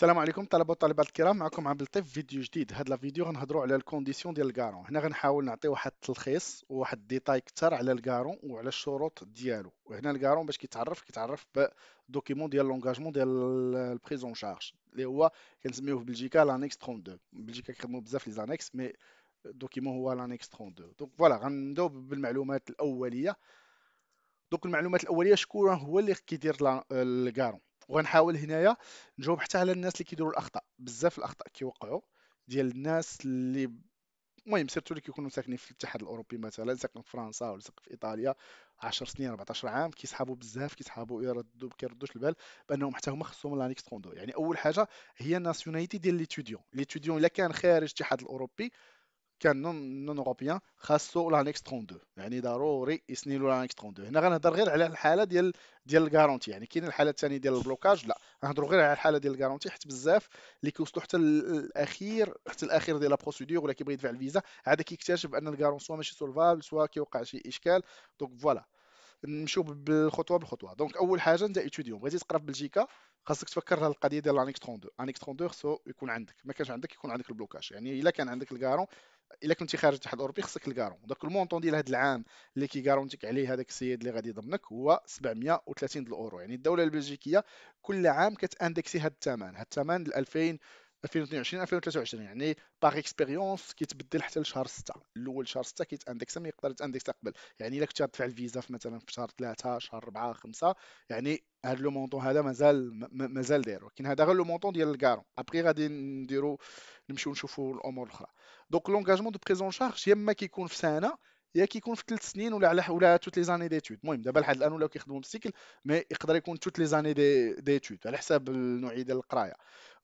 السلام عليكم طلبه وطالبات الكرام معكم اللطيف في فيديو جديد هاد لا فيديو غنهضروا على الكونديسيون ديال الكارون هنا غنحاول نعطي واحد التلخيص وواحد الديتاي كثر على الكارون وعلى الشروط ديالو وهنا الكارون باش كيتعرف كيتعرف بدوكيمون ديال لونغاجمون ديال البريزون شارج اللي هو كنسميوه في بلجيكا لانكس 32 بلجيكا كيخدموا بزاف لي زانكس مي دوكيمون هو لانكس 32 دونك فوالا غنبداو بالمعلومات الاوليه دوك المعلومات الاوليه شكون هو اللي كيدير الكارون وغنحاول هنايا نجاوب حتى على الناس اللي كيديروا الاخطاء بزاف الاخطاء كيوقعوا ديال الناس اللي المهم سيرتو اللي كيكونوا ساكنين في الاتحاد الاوروبي مثلا ساكن في فرنسا ولا ساكن في ايطاليا 10 سنين 14 عام كيسحابوا بزاف كيسحابوا يردوا ما كيردوش البال بانهم حتى هما خصهم لانيكس 32 يعني اول حاجه هي الناسيوناليتي ديال ليتوديون ليتوديون الا كان خارج الاتحاد الاوروبي كان نون نون اوروبيان خاصو لانكس 32 يعني ضروري يسنيلو لانكس 32 هنا غنهضر غير على الحاله ديال ديال الكارونتي يعني كاين الحاله الثانيه ديال البلوكاج لا غنهضروا غير على الحاله ديال الكارونتي حيت بزاف اللي كيوصلوا حتى الاخير حتى الاخير ديال لا بروسيدور ولا كيبغي يدفع الفيزا عاد كيكتشف ان الكارون سوا ماشي سولفابل سوا كيوقع شي اشكال دونك فوالا نمشيو بالخطوه بالخطوه دونك اول حاجه انت ايتوديون بغيتي تقرا في بلجيكا خاصك تفكر هذه القضيه ديال لانيكس 32 انيكس 32 خصو يكون عندك ما كانش عندك يكون عندك البلوكاج يعني الا كان عندك الكارون الا كنتي خارج الاتحاد الاوروبي خصك الكارون داك المونطون ديال هذا العام اللي كيكارونتيك عليه هذاك السيد اللي غادي يضمنك هو 730 الاورو يعني الدوله البلجيكيه كل عام كتاندكسي هذا الثمن هذا الثمن 2000 2022 2023 يعني باغ اكسبيريونس كيتبدل حتى لشهر 6 الاول شهر 6 كيتاندكس ما يقدر يتاندكس قبل يعني الا كنتي غادفع الفيزا في مثلا في شهر 3 شهر 4 5 يعني هاد لو مونطون هذا مازال مازال داير ولكن هذا غير لو مونطون ديال الكارون ابري غادي نديرو نمشيو نشوفو الامور الاخرى دونك لونغاجمون دو بريزون شارج يا اما كيكون في سنه يا كيكون في ثلاث سنين ولا على ولا توت لي زاني ديتود المهم دابا لحد الان ولاو كيخدموا بالسيكل مي يقدر يكون توت لي زاني ديتود على حساب النوعيه ديال القرايه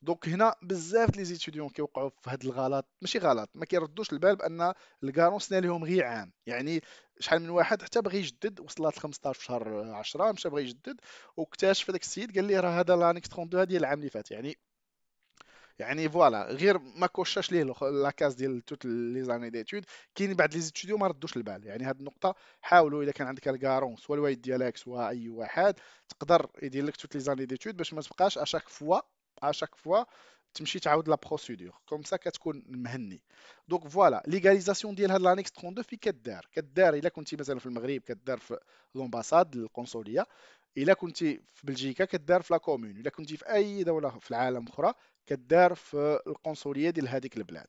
دونك هنا بزاف لي زيتيديون كيوقعوا في هذا الغلط ماشي غلط ما كيردوش البال بان الكارونس لهم غير عام يعني شحال من واحد حتى بغى يجدد وصلات 15 في شهر 10 مشى بغى يجدد واكتشف هذاك السيد قال لي راه هذا لانكس 32 ديال العام اللي فات يعني يعني فوالا غير ما كوشاش ليه كاز ديال توت لي زاني ديتود كاين بعض لي زيتوديو ما ردوش البال يعني هاد النقطه حاولوا اذا كان عندك الكارون سوا الوالد ديالك سوا اي واحد تقدر يدير لك توت لي زاني ديتود باش ما تبقاش اشاك فوا اشاك فوا تمشي تعاود لا بروسيدور كوم سا كتكون مهني دونك فوالا ليغاليزاسيون ديال هاد لانيكس 32 في كدار كدار الا كنتي مثلا في المغرب كدار في لومباساد القنصليه الا كنتي في بلجيكا كدار في لا كومون الا كنتي في اي دوله في العالم اخرى كدار في القنصليه ديال هذيك البلاد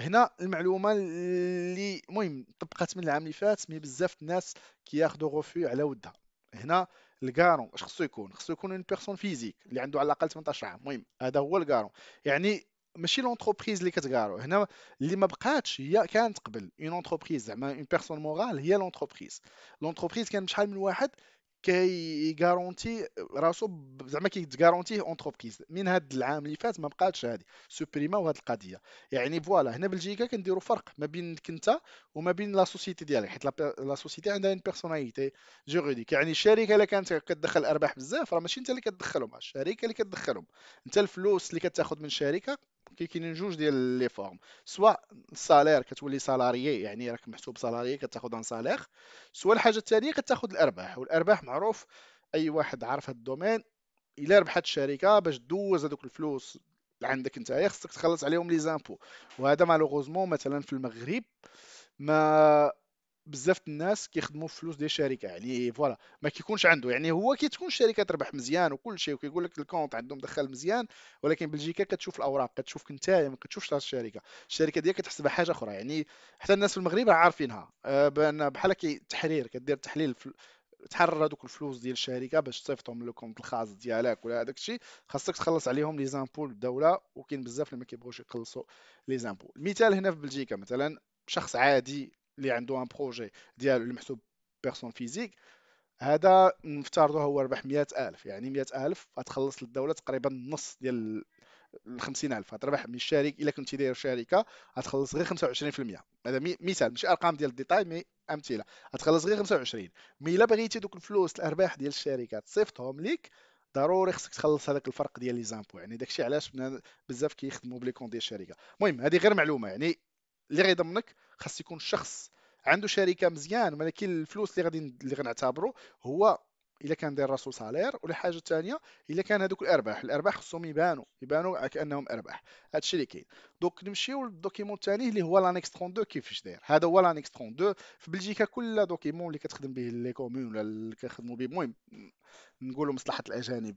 هنا المعلومه اللي المهم طبقات من العام اللي فات مي بزاف الناس كياخذوا غوفي على ودها هنا الكارون اش خصو يكون خصو يكون اون بيرسون فيزيك اللي عنده على الاقل 18 عام المهم هذا هو الكارون يعني ماشي لونتربريز اللي كتكارو هنا اللي ما بقاتش هي كانت قبل اون اونتربريز زعما اون بيرسون مورال هي لونتربريز لونتربريز كان بشحال من واحد كي غارونتي راسو زعما كيتغارونتيه اونتربريز من هاد العام اللي فات ما بقاتش هادي سوبريما وهاد القضيه يعني فوالا هنا بلجيكا كنديروا فرق ما بينك انت وما بين لا سوسيتي ديالك حيت لا سوسيتي عندها ان بيرسوناليتي جوريديك يعني الشركه الا كانت كتدخل ارباح بزاف راه ماشي انت اللي كتدخلهم الشركه اللي كتدخلهم انت الفلوس اللي كتاخذ من الشركه كاينين جوج ديال لي فورم سواء السالير كتولي سالاريي يعني راك محسوب سالاريي كتاخذ ان سالير سواء الحاجه الثانيه كتاخذ الارباح والارباح معروف اي واحد عارف هاد الدومين الا ربحت الشركه باش دوز هذوك الفلوس اللي عندك نتايا خصك تخلص عليهم لي زامبو وهذا مالوغوزمون مثلا في المغرب ما بزاف الناس كيخدموا فلوس ديال الشركه يعني فوالا ما كيكونش عنده يعني هو كي تكون الشركه تربح مزيان وكل شيء وكيقول لك الكونت عندهم دخل مزيان ولكن بلجيكا كتشوف الاوراق كتشوفك انت ما كتشوفش الشركه الشركه ديالك كتحسبها حاجه اخرى يعني حتى الناس في المغرب عارفينها آه، بان بحال كي تحرير كدير تحليل تحرر هذوك الفلوس ديال الشركه باش تصيفطهم للكونت الخاص ديالك ولا هذاك الشيء خاصك تخلص عليهم لي زامبول الدوله وكاين بزاف اللي ما كيبغوش يخلصوا لي زامبول المثال هنا في بلجيكا مثلا شخص عادي اللي عنده ان بروجي ديالو اللي محسوب بيرسون فيزيك هذا نفترضوا هو ربح 100000 يعني 100000 غتخلص للدوله تقريبا نص ديال ال 50000 غتربح من الشريك الا كنتي داير شركه غتخلص غير 25% هذا مثال ماشي ارقام ديال الديتاي مي امثله غتخلص غير 25 مي الا بغيتي دوك الفلوس الارباح ديال الشركه تصيفطهم ليك ضروري خصك تخلص هذاك الفرق ديال لي زامبو يعني داكشي علاش بزاف كيخدموا بلي كون ديال الشركه المهم هذه غير معلومه يعني اللي غيضمنك خاص يكون شخص عنده شركه مزيان ولكن الفلوس اللي غادي اللي غنعتبره هو الا كان داير راسو سالير ولا حاجه ثانيه الا كان هذوك الارباح الارباح خصهم يبانوا يبانوا كانهم ارباح هادشي اللي كاين دونك نمشيو للدوكيمون الثاني اللي هو لانكس 32 كيفاش داير هذا هو لانكس 32 في بلجيكا كل دوكيمون اللي كتخدم به لي كومون ولا اللي كيخدموا به المهم نقولوا مصلحه الاجانب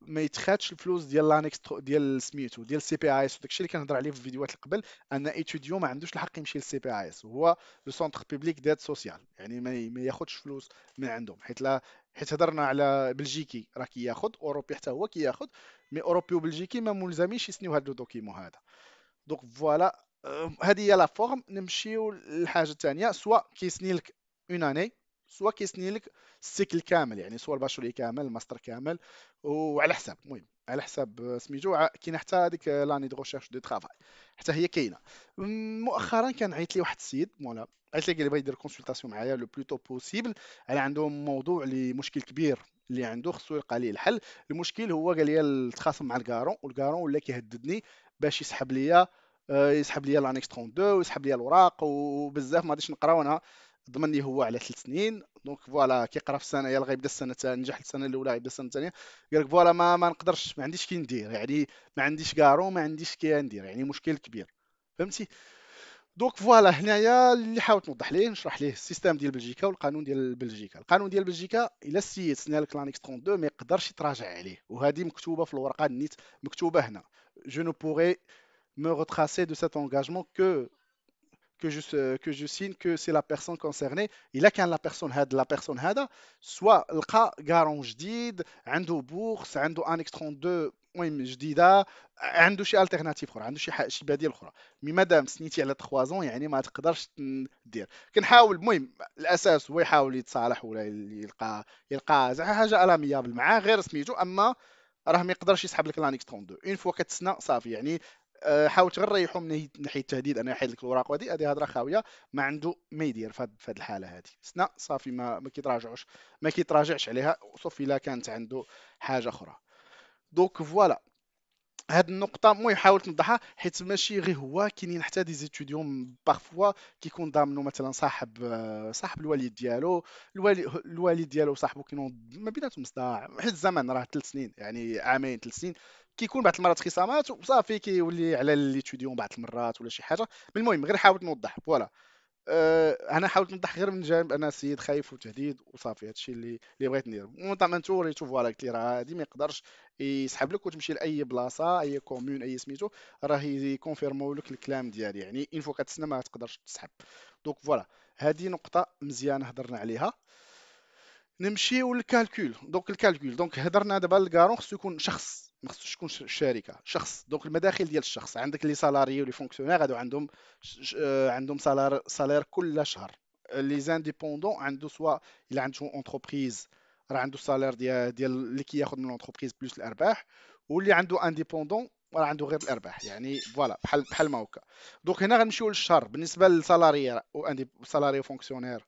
ما يتخاتش الفلوس ديال لانكس ديال سميتو ديال سي بي اي اس وداكشي اللي كنهضر عليه في الفيديوهات اللي قبل ان ايتوديو ما عندوش الحق يمشي للسي بي اي اس هو لو سونتر بيبليك ديت سوسيال يعني ما ياخذش فلوس من عندهم حيت لا حيت هضرنا على بلجيكي راه كياخذ اوروبي حتى هو كياخذ مي اوروبي وبلجيكي ما ملزمينش يسنيو هاد لو دوكيمون هذا دونك فوالا هذه آه، هي لا فورم نمشيو للحاجه الثانيه سوا كيسني لك اون اني سوا كيسني لك السيكل كامل يعني سوا الباشوري كامل الماستر كامل وعلى حساب المهم على حساب سميتو كاين حتى هذيك لاني دو ريشيرش دو ترافاي حتى هي كاينه مؤخرا كان عيط لي واحد السيد مولا عيط لي قال لي بغا يدير كونسلطاسيون معايا لو بلوتو بوسيبل على عندهم موضوع اللي مشكل كبير اللي عنده خصو يلقى ليه الحل المشكل هو قال لي تخاصم مع الكارون والكارون ولا كيهددني باش يسحب ليا آه، يسحب ليا لانيكس 32 ويسحب ليا الوراق وبزاف ما غاديش نقراو انا ضمن لي هو على ثلاث سنين دونك فوالا كيقرا في السنه يلا غيبدا السنه الثانيه نجح السنه الاولى غيبدا السنه الثانيه قال لك فوالا ما, ما نقدرش ما عنديش كي ندير يعني ما عنديش كارو ما عنديش كي ندير يعني مشكل كبير فهمتي دونك فوالا هنايا اللي حاولت نوضح ليه نشرح ليه السيستم ديال بلجيكا والقانون ديال بلجيكا القانون ديال بلجيكا الا السيد سنا لك لانكس 32 ما يقدرش يتراجع عليه وهذه مكتوبه في الورقه نيت مكتوبه هنا جو نو بوغي مو retracer دو سيت engagement كو que je, euh, que je signe que c'est la personne concernée الا كان لا بيرسون هاد لا بيرسون هذا سوا لقى كارون جديد عنده بورس عنده انكس 32 المهم جديده عنده شي التيرناتيف اخرى عنده شي حق شي بديل اخرى مي مادام سنيتي على 3 زون يعني ما تقدرش دير كنحاول المهم الاساس هو يحاول يتصالح ولا يلقى يلقى زعما حاجه الاميابل معاه غير سميتو اما راه ما يقدرش يسحب لك لانيك 32 اون فوا كتسنى صافي يعني أه، حاول غير ريحو من ناحيه التهديد انا حيد لك الوراق وهذه هذه هضره خاويه ما عنده ما يدير في هذه الحاله هذه سنا صافي ما ما كيتراجعوش ما كيتراجعش عليها سوف الا كانت عنده حاجه اخرى دونك فوالا هاد النقطة مو حاولت نوضحها حيت ماشي غير هو كاينين حتى دي زيتيديون بارفوا كيكون ضامنو مثلا صاحب آه، صاحب الوالد ديالو الوالد الوالد ديالو وصاحبو كاينو ما بيناتهم صداع حيت الزمن راه ثلاث سنين يعني عامين ثلاث سنين كيكون بعض المرات خصامات وصافي كيولي على ليتيديون بعض المرات ولا شي حاجه المهم غير حاولت نوضح فوالا آه، انا حاولت نضحك غير من جانب انا سيد خايف وتهديد وصافي الشيء اللي اللي بغيت ندير انتو وريتو فوالا قلت لي راه هادي ما يقدرش يسحب لك وتمشي لاي بلاصه اي كومون اي سميتو راه يكونفيرمو لك الكلام ديالي يعني انفو كتسنى ما تقدرش تسحب دونك فوالا هذه نقطه مزيانه هضرنا عليها نمشيو للكالكول دونك الكالكول دونك هضرنا دابا الكارون خصو يكون شخص ما خصوش يكون شركه شخص دونك المداخل ديال الشخص عندك لي سالاري ولي فونكسيونير غادو عندهم آه، عندهم سالار سالير كل شهر لي زانديبوندون عنده سوا الا عنده اونتربريز راه عنده سالير ديال ديال اللي كياخذ من لونتربريز بلوس الارباح واللي عنده انديبوندون راه عنده غير الارباح يعني فوالا بحال بحال ما هكا دونك هنا غنمشيو للشهر بالنسبه للسالاري سالاري فونكسيونير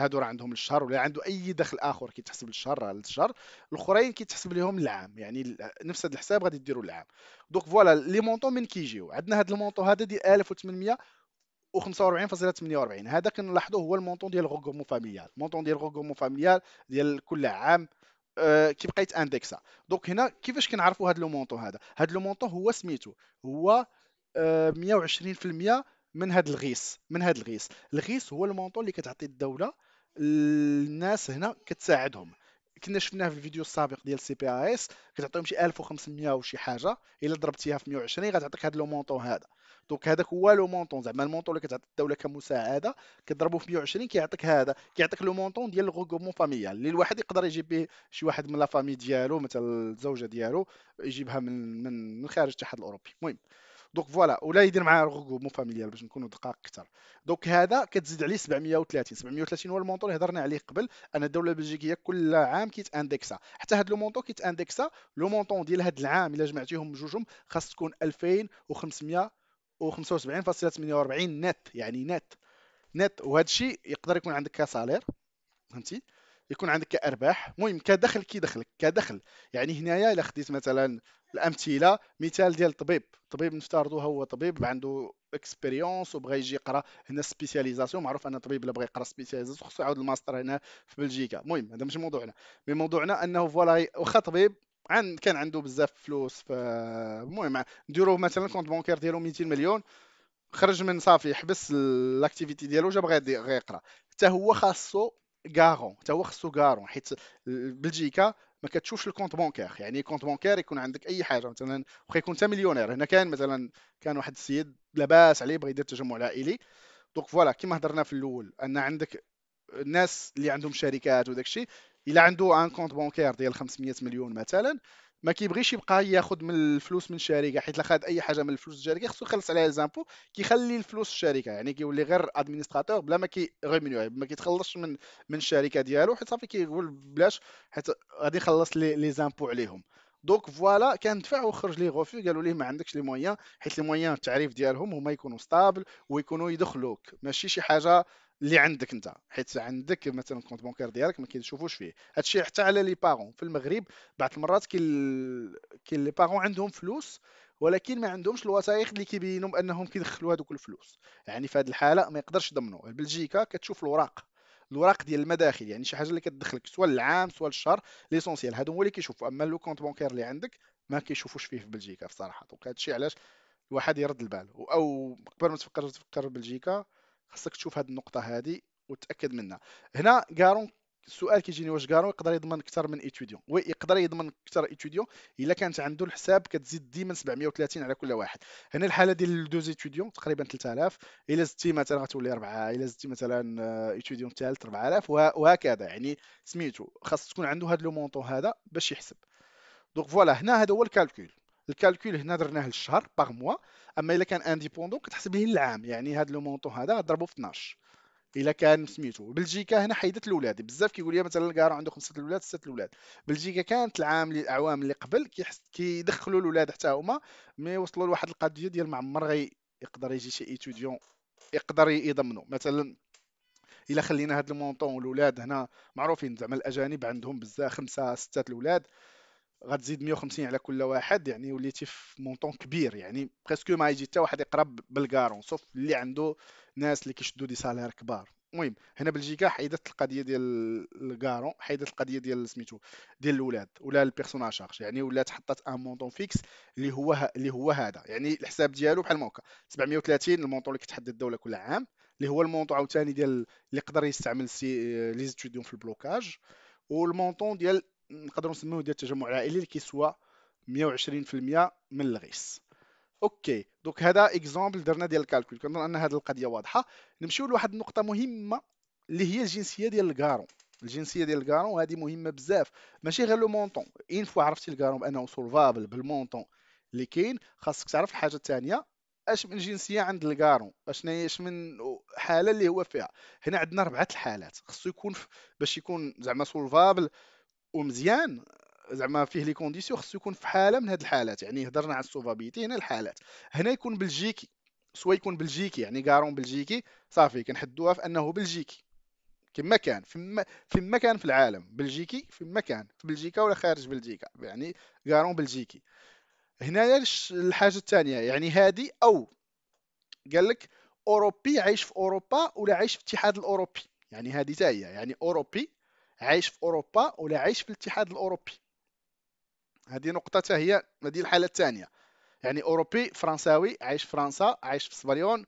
هادو راه عندهم الشهر ولا عنده اي دخل اخر كيتحسب الشهر راه الشهر الاخرين كيتحسب لهم العام يعني نفس هذا الحساب غادي ديروا العام دونك فوالا لي مونطون من كيجيو عندنا هذا المونطون هذا ديال 1800 و45.48 هذا كنلاحظوا هو المونطون ديال غوغومو فاميال المونطون ديال غوغومو فاميال ديال كل عام أه بقيت يتاندكسا دونك هنا كيفاش كنعرفوا هذا لو مونطون هذا هذا لو مونطون هو سميتو هو أه 120% من هذا الغيس من هذا الغيس الغيس هو المونطون اللي كتعطي الدوله الناس هنا كتساعدهم كنا شفناه في الفيديو السابق ديال سي بي اي اس كتعطيهم شي 1500 وشي حاجه الا ضربتيها في 120 غتعطيك هذا لو مونطون هذا دونك هذاك هو لو مونطون زعما المونطون اللي كتعطي الدوله كمساعده كضربو في 120 كيعطيك هذا كيعطيك لو مونطون ديال الغوغومون فاميال اللي الواحد يقدر يجيب به شي واحد من لا فامي ديالو مثلا الزوجه ديالو يجيبها من من خارج الاتحاد الاوروبي المهم دونك فوالا ولا يدير معاه روغو مو فاميليال باش نكونوا دقاق اكثر دونك هذا كتزيد عليه 730 730 هو المونطو اللي هضرنا عليه قبل ان الدوله البلجيكيه كل عام كيت كيتاندكسا حتى هذا لو مونطو كيتاندكسا لو مونطون ديال هذا العام الا جمعتيهم بجوجهم خاص تكون 2575.48 نت يعني نت نت وهذا الشيء يقدر يكون عندك كسالير فهمتي يكون عندك كارباح المهم كدخل كيدخلك كدخل يعني هنايا الا خديت مثلا الامثله مثال ديال الطبيب طبيب نفترضوا هو طبيب عنده اكسبيريونس وبغى يجي يقرا هنا سبيسياليزاسيون معروف ان الطبيب اللي بغى يقرا سبيسياليزاسيون خصو يعاود الماستر هنا في بلجيكا المهم هذا مش موضوعنا مي موضوعنا انه فوالا واخا طبيب عن كان عنده بزاف فلوس المهم نديرو مثلا كونت بونكير ديالو 200 مليون خرج من صافي حبس الاكتيفيتي ديالو جا بغى يقرا حتى هو خاصو غارون حتى هو خصو غارون حيت بلجيكا ما كتشوفش الكونت بانكير يعني الكونت بانكير يكون عندك اي حاجه مثلا واخا يكون حتى مليونير هنا كان مثلا كان واحد السيد لاباس عليه بغى يدير تجمع العائلي دونك فوالا كما هضرنا في الاول ان عندك الناس اللي عندهم شركات وداك الشيء الا عنده ان كونت بانكير ديال 500 مليون مثلا ما كيبغيش يبقى ياخذ من الفلوس من الشركه حيت خد اي حاجه من الفلوس الشركه خصو يخلص عليها الزامبو كيخلي الفلوس الشركه يعني كيولي غير ادمينستراتور بلا ما ريمينيو ما كيتخلصش من من الشركه ديالو حيت صافي كيقول بلاش حيت غادي يخلص لي لي زامبو عليهم دونك فوالا كان دفع وخرج لي غوفي قالوا ليه ما عندكش لي مويان حيت لي مويان التعريف ديالهم هما يكونوا ستابل ويكونوا يدخلوك ماشي شي حاجه اللي عندك انت حيت عندك مثلا الكونت بونكير ديالك ما كيشوفوش فيه هادشي حتى على لي بارون في المغرب بعض المرات كاين كاين لي بارون عندهم فلوس ولكن ما عندهمش الوثائق اللي كيبينوا بانهم كيدخلوا هذوك الفلوس يعني في هذه الحاله ما يقدرش يضمنوا بلجيكا كتشوف الوراق الوراق ديال المداخل يعني شي حاجه اللي كتدخلك سواء العام سواء الشهر ليسونسيال هادو هو اللي كيشوفوا اما لو كونت بونكير اللي عندك ما كيشوفوش فيه في بلجيكا بصراحه دونك هادشي علاش الواحد يرد البال او قبل ما تفكر تفكر بلجيكا خاصك تشوف هذه النقطه هذه وتاكد منها هنا كارون السؤال كيجيني واش كارون يقدر يضمن اكثر من ايتوديون وي يقدر يضمن اكثر ايتوديون الا كانت عنده الحساب كتزيد ديما 730 على كل واحد هنا الحاله ديال دوز ايتوديون تقريبا 3000 الا زدتي مثلا غتولي 4 الا زدتي مثلا ايتوديون آه، الثالث 4000 وهكذا يعني سميتو خاص تكون عنده هذا لو مونطون هذا باش يحسب دونك فوالا هنا هذا هو الكالكول الكالكول هنا درناه للشهر باغ موا اما الا كان انديبوندون كتحسب ليه للعام يعني هذا لو مونطو هذا غضربو في 12 الا كان سميتو بلجيكا هنا حيدت الاولاد بزاف كيقول لي مثلا الكارو عنده خمسه الاولاد سته الاولاد بلجيكا كانت العام الاعوام اللي قبل كيدخلوا الاولاد حتى هما مي وصلوا لواحد القضيه ديال ما عمر غي يقدر يجي شي ايتوديون يقدر يضمنو مثلا الا خلينا هاد المونطون الاولاد هنا معروفين زعما الاجانب عندهم بزاف خمسه سته الاولاد غتزيد 150 على كل واحد يعني وليتي في مونطون كبير يعني بريسكو ما يجي حتى واحد يقرب بالكارون سوف اللي عنده ناس اللي كيشدوا دي سالير كبار المهم هنا بلجيكا حيدت القضيه ديال الكارون حيدت القضيه ديال سميتو ديال الولاد ولا البيرسون شارج يعني ولات حطت ان مونطون فيكس اللي هو اللي هو هذا يعني الحساب ديالو بحال هكا 730 المونطون اللي كتحدد الدوله كل عام اللي هو المونطون عاوتاني ديال اللي يقدر يستعمل سي لي ستوديون في البلوكاج والمونطون ديال نقدروا نسميوه ديال التجمع العائلي اللي كيسوى 120% من الغيس اوكي دونك هذا اكزامبل درنا ديال الكالكول كنظن ان هذه القضيه واضحه نمشيو لواحد النقطه مهمه اللي هي الجنسيه ديال الكارون الجنسيه ديال الكارون هذه مهمه بزاف ماشي غير لو مونطون اين فوا عرفتي الكارون بانه سولفابل بالمونطون اللي كاين خاصك تعرف الحاجه الثانيه اش من جنسيه عند الكارون اشنا اش من حاله اللي هو فيها هنا عندنا اربعه الحالات خصو يكون باش يكون زعما سولفابل ومزيان زعما فيه لي كونديسيون خصو يكون في حاله من هاد الحالات يعني هضرنا على السوفابيتي هنا الحالات هنا يكون بلجيكي سوا يكون بلجيكي يعني كارون بلجيكي صافي كنحدوها في انه بلجيكي كما كان في ما كان في العالم بلجيكي ما كان في بلجيكا ولا خارج بلجيكا يعني كارون بلجيكي هنايا الحاجه الثانيه يعني هادي او قال لك اوروبي عايش في اوروبا ولا عايش في الاتحاد الاوروبي يعني هذه تاهي يعني اوروبي عايش في اوروبا ولا عايش في الاتحاد الاوروبي هذه نقطه هي هذه الحاله الثانيه يعني اوروبي فرنساوي عايش في فرنسا عايش في سبريون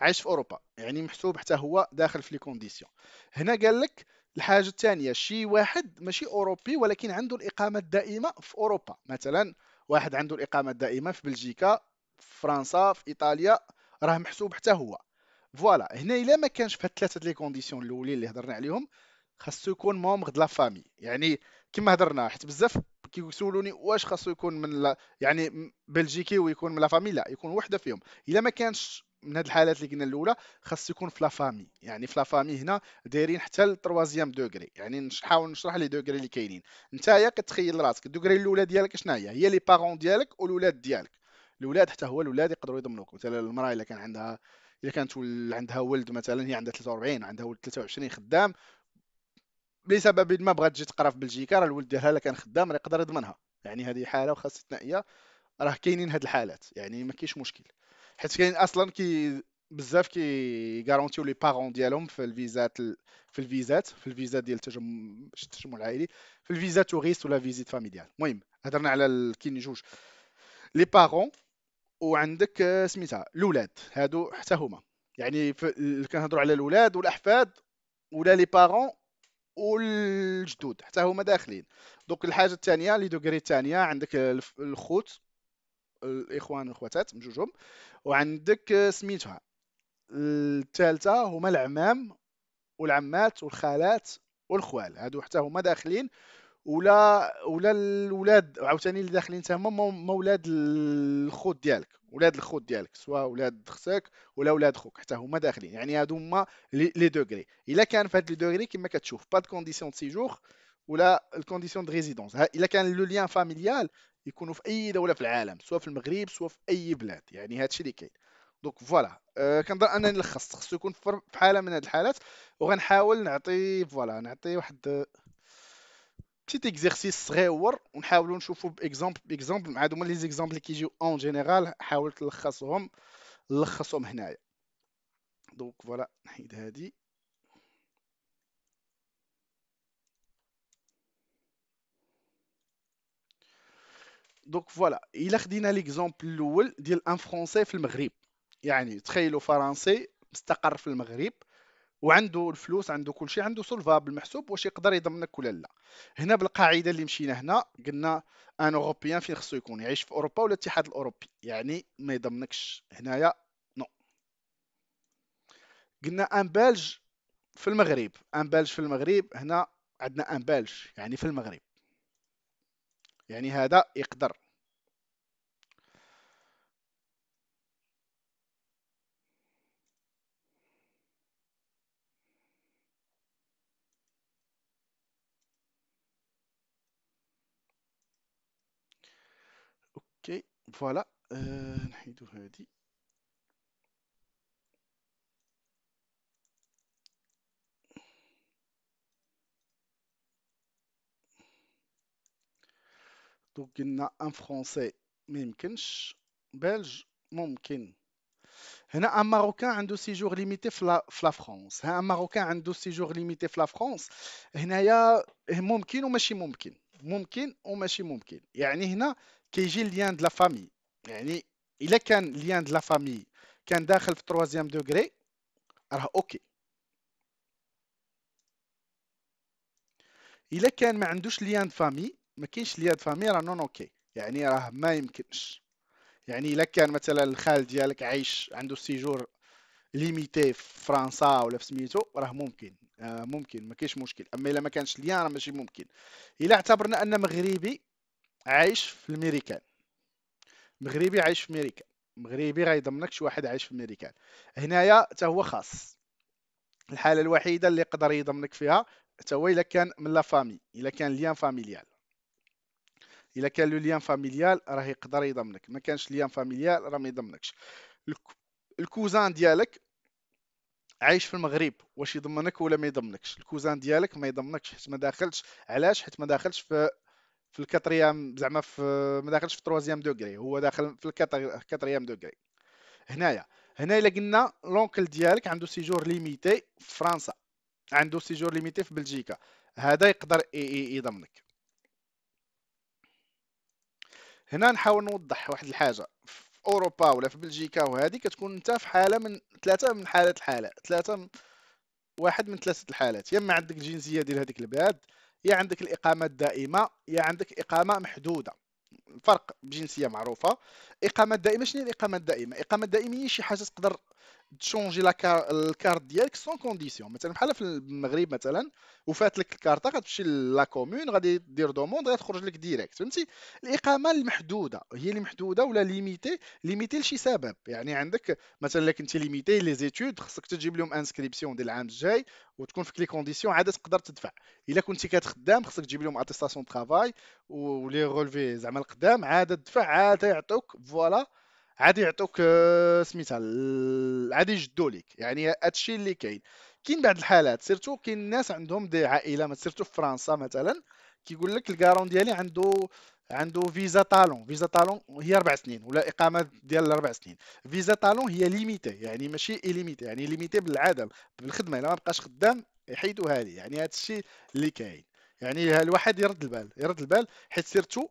عايش في اوروبا يعني محسوب حتى هو داخل في لي كونديسيون هنا قال لك الحاجه الثانيه شي واحد ماشي اوروبي ولكن عنده الاقامه الدائمه في اوروبا مثلا واحد عنده الاقامه الدائمه في بلجيكا في فرنسا في ايطاليا راه محسوب حتى هو فوالا هنا الا ما كانش في هاد ثلاثه لي كونديسيون الاولين اللي هضرنا عليهم خاصو يكون مومبغ دو لا فامي يعني كما هضرنا حيت بزاف كيسولوني واش خاصو يكون من لا يعني بلجيكي ويكون من لا فامي لا يكون وحده فيهم الا ما كانش من هاد الحالات اللي قلنا الاولى خاصو يكون في لا فامي يعني في لا فامي هنا دايرين حتى للتروازيام دوغري يعني نحاول نشرح لي دوغري اللي كاينين نتايا كتخيل راسك الدوغري الاولى ديالك شنو هي هي لي باغون ديالك والولاد ديالك الولاد حتى هو الولاد يقدروا يضمنوك مثلا المراه الا كان عندها الا كانت عندها ولد مثلا هي عندها 43 عندها ولد 23 خدام لسبب ما بغات تجي تقرا في بلجيكا راه الولد ديالها كان خدام راه يقدر يضمنها يعني هذه حاله وخا استثنائيه راه كاينين هاد الحالات يعني ما كاينش مشكل حيت كاين اصلا كي بزاف كي غارونتيو لي بارون ديالهم في الفيزات في الفيزات في الفيزات ديال التجمع التجمع العائلي في الفيزا توريست ولا فيزيت فاميليال المهم هضرنا على كاين جوج لي بارون وعندك آه، سميتها الاولاد هادو حتى هما يعني كنهضروا على الاولاد والاحفاد ولا لي بارون والجدود حتى هما داخلين دوك الحاجه الثانيه لي دوغري الثانيه عندك الخوت الاخوان والخواتات بجوجهم جوجهم وعندك سميتها الثالثه هما العمام والعمات والخالات والخوال هادو حتى هما داخلين ولا ولا الاولاد عاوتاني اللي داخلين تما ما ولاد الخوت ديالك ولاد الخوت ديالك سواء ولاد خصك ولا ولاد خوك حتى هما داخلين يعني هادو هما لي دوغري الا كان في هاد لي دوغري كما كتشوف با دو كونديسيون دو سيجور ولا الكونديسيون دو ريزيدونس الا كان لو ليان فاميليال يكونوا في اي دوله في العالم سواء في المغرب سواء في اي بلاد يعني هادشي اللي كاين دونك فوالا أه كنظن انني نلخص خصو يكون في حاله من هاد الحالات وغنحاول نعطي فوالا نعطي واحد بتيت اكزرسيس صغيور ونحاولوا نشوفوا باكزومبل باكزومبل عاد هما لي زيكزومبل اللي كيجيو اون جينيرال حاول تلخصهم نلخصهم هنايا دونك فوالا نحيد هادي دونك فوالا الا خدينا ليكزومبل الاول ديال ان فرونسي في المغرب يعني تخيلوا فرنسي مستقر في المغرب وعنده الفلوس عنده كل شيء عنده سولفابل محسوب واش يقدر يضمنك ولا لا هنا بالقاعده اللي مشينا هنا قلنا ان اوروبيان فين خصو يكون يعيش في اوروبا ولا الاتحاد الاوروبي يعني ما يضمنكش هنايا نو قلنا ان بلج في المغرب ان بلج في المغرب هنا عندنا ان بلج يعني في المغرب يعني هذا يقدر voilà euh, donc il y a un français belge mumkin un marocain a deux séjour limité limité la france un marocain a de séjour limité limité la france il y a ou qui ou كيجي ليان دو لا فامي يعني الا كان ليان دو لا فامي كان داخل في تروازيام دوغري راه اوكي الا كان ما عندوش ليان دو فامي ما كاينش ليان دو فامي راه نون اوكي يعني راه ما يمكنش يعني الا كان مثلا الخال ديالك عايش عنده سيجور ليميتي في فرنسا ولا في سميتو راه ممكن آه ممكن ما كاينش مشكل اما الا ما كانش ليان راه ماشي ممكن الا اعتبرنا ان مغربي عايش في الميريكان مغربي عايش في ميريكان مغربي غيضمنك شي واحد عايش في الميريكان هنايا حتى هو خاص الحاله الوحيده اللي يقدر يضمنك فيها حتى هو الا كان من لا فامي الا كان ليان فاميليال الا كان لو ليان فاميليال راه يقدر يضمنك ما كانش ليان فاميليال راه ما يضمنكش الكوزان ديالك عايش في المغرب واش يضمنك ولا ما يضمنكش الكوزان ديالك ما يضمنكش حيت ما داخلش علاش حيت ما داخلش في في الكاتريام زعما في ما داخلش في تروازيام دوغري هو داخل في الكاتريام دوغري هنايا هنا الا قلنا لونكل ديالك عنده سيجور ليميتي في فرنسا عنده سيجور ليميتي في بلجيكا هذا يقدر يضمنك هنا نحاول نوضح واحد الحاجه في اوروبا ولا في بلجيكا وهذه كتكون انت في حاله من ثلاثه من حالات الحاله ثلاثه واحد من ثلاثه الحالات يا اما عندك الجنسيه ديال هذيك البلاد يا عندك الإقامة الدائمة يا عندك إقامة محدودة الفرق بجنسية معروفة الإقامة الدائمة شنو الإقامة الدائمة؟ الإقامة الدائمة هي شي حاجة تقدر تشونجي الكارت ديالك سون كونديسيون مثلا بحال في المغرب مثلا وفات لك الكارطه غتمشي لا كومون غادي دير دوموند غتخرج لك ديريكت فهمتي الاقامه المحدوده هي اللي محدوده ولا ليميتي ليميتي لشي سبب يعني عندك مثلا الا كنتي ليميتي لي زيتود خصك تجيب لهم انسكريبسيون ديال العام الجاي وتكون في لي كونديسيون عاد تقدر تدفع الا كنتي كتخدم خصك تجيب لهم اتيستاسيون دو طرافاي ولي غولفي زعما القدام عاد تدفع عاد يعطوك فوالا عادي يعطوك آه، سميتها عادي يجدوا لك يعني هادشي اللي كاين كاين بعض الحالات سيرتو كاين الناس عندهم دي عائله سيرتو في فرنسا مثلا كيقول لك الكارون ديالي عنده عنده فيزا طالون فيزا طالون هي اربع سنين ولا اقامه ديال اربع سنين فيزا طالون هي ليميتي يعني ماشي ليميتي يعني ليميتي بالعدم بالخدمه الا ما بقاش خدام يحيدوها لي يعني هذا الشيء اللي كاين يعني الواحد يرد البال يرد البال حيت سيرتو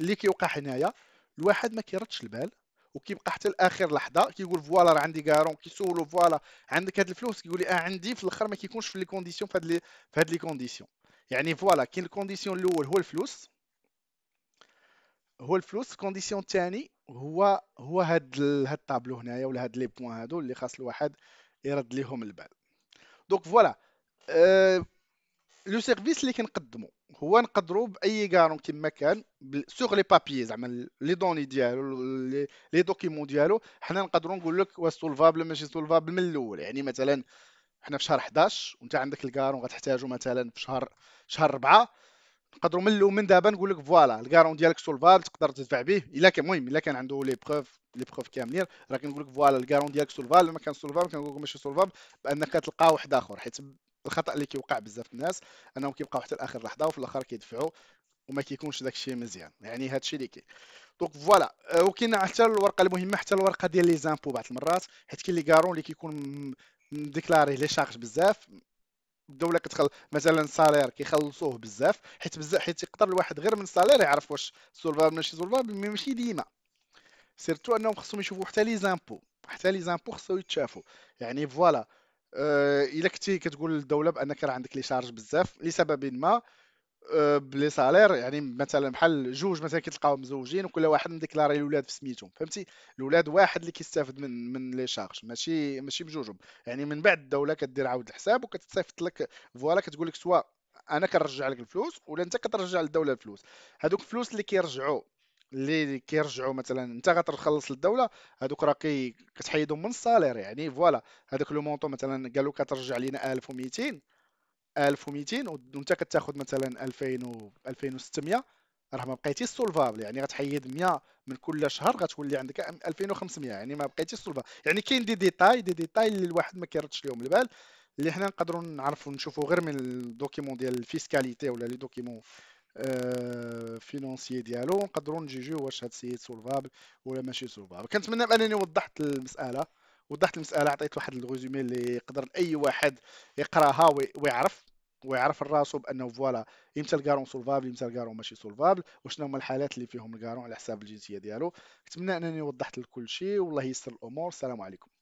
اللي كيوقع حنايا الواحد ما كيردش البال وكيبقى حتى لاخر لحظه كيقول فوالا راه عندي كارون كيسولو فوالا عندك هاد الفلوس كيقول لي اه عندي في الاخر ما كيكونش في لي كونديسيون في هاد لي لي كونديسيون يعني فوالا كاين الكونديسيون الاول هو الفلوس هو الفلوس الكونديسيون الثاني هو هو هاد ال... هاد الطابلو هنايا ولا هاد لي بوين هادو اللي خاص الواحد يرد ليهم البال دونك فوالا أه... لو سيرفيس اللي كنقدمو هو نقدروا باي كارون كيما كان سوغ لي بابي زعما لي دوني ديالو لي دوكيمون ديالو حنا نقدروا نقول لك وا سولفابل ماشي سولفابل من الاول يعني مثلا حنا في شهر 11 وانت عندك الكارون غتحتاجو مثلا في شهر شهر 4 نقدروا من الاول من دابا نقول لك فوالا الكارون ديالك سولفابل تقدر تدفع به الا كان المهم الا كان عنده لي بروف لي بروف كاملين راه كنقول لك فوالا الكارون ديالك سولفابل ما كان سولفابل كنقول لك ماشي سولفابل بانك تلقى واحد اخر حيت الخطا اللي كيوقع بزاف الناس انهم كيبقاو حتى لاخر لحظه وفي الاخر كيدفعوا وما كيكونش داك الشيء مزيان يعني هذا الشيء اللي كاين دونك فوالا وكاين حتى الورقه المهمه حتى الورقه ديال لي زامبو بعض المرات حيت كاين لي كارون اللي كيكون ديكلاري لي شارج بزاف الدوله كتخل مثلا سالير كيخلصوه بزاف حيت بزاف حيت يقدر الواحد غير من السالير يعرف واش سولفاب ماشي سولفاب ماشي ديما سيرتو انهم خصهم يشوفوا حتى لي زامبو حتى لي زامبو خصو يتشافوا يعني فوالا آه، الا كنتي كتقول للدوله بانك راه عندك لي شارج بزاف لسبب ما آه، بلي سالير يعني مثلا بحال جوج مثلا كتلقاو مزوجين وكل واحد مديكلاري الاولاد في فهمتي الاولاد واحد اللي كيستافد من من لي شارج ماشي ماشي بجوجهم يعني من بعد الدوله كدير عاود الحساب وكتصيفط لك فوالا كتقول لك سوا انا كنرجع لك الفلوس ولا انت كترجع للدوله الفلوس هذوك الفلوس اللي كيرجعوا اللي كيرجعوا مثلا انت غتخلص للدوله هذوك راه كتحيدهم من الصالير يعني فوالا هذاك لو مونطو مثلا قالوا كترجع لينا 1200 1200 وانت كتاخذ مثلا 2000 و 2600 راه ما بقيتي سولفابل يعني غتحيد 100 من كل شهر غتولي عندك 2500 يعني ما بقيتي سولفابل يعني كاين دي ديتاي دي ديتاي اللي الواحد ما كيردش لهم البال اللي حنا نقدروا نعرفوا نشوفوا غير من الدوكيمون ديال الفيسكاليتي ولا لي دوكيمون فينونسيي آه، ديالو ونقدروا نجيجيو واش هاد السيد سولفابل ولا ماشي سولفابل كنتمنى انني وضحت المساله وضحت المساله عطيت واحد الغوزومي اللي يقدر اي واحد يقراها ويعرف ويعرف الراسو بانه فوالا امتى الكارون سولفابل امتى الكارون ماشي سولفابل وشنو هما الحالات اللي فيهم الكارون على حساب الجنسيه ديالو كنتمنى انني وضحت لكل شيء والله يسر الامور السلام عليكم